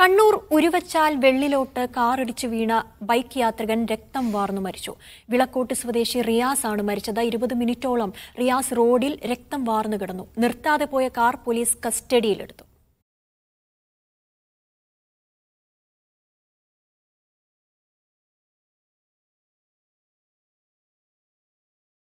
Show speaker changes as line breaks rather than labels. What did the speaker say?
കണ്ണൂർ ഉരുവച്ചാൽ വെള്ളിലോട്ട് കാറിടിച്ച് വീണ ബൈക്ക് യാത്രികൻ രക്തം വാർന്നു മരിച്ചു വിളക്കോട്ട് സ്വദേശി റിയാസ് ആണ് മരിച്ചത് ഇരുപത് മിനിറ്റോളം റിയാസ് റോഡിൽ രക്തം വാർന്നു കിടന്നു നിർത്താതെ പോയ കാർ പോലീസ് കസ്റ്റഡിയിലെടുത്തു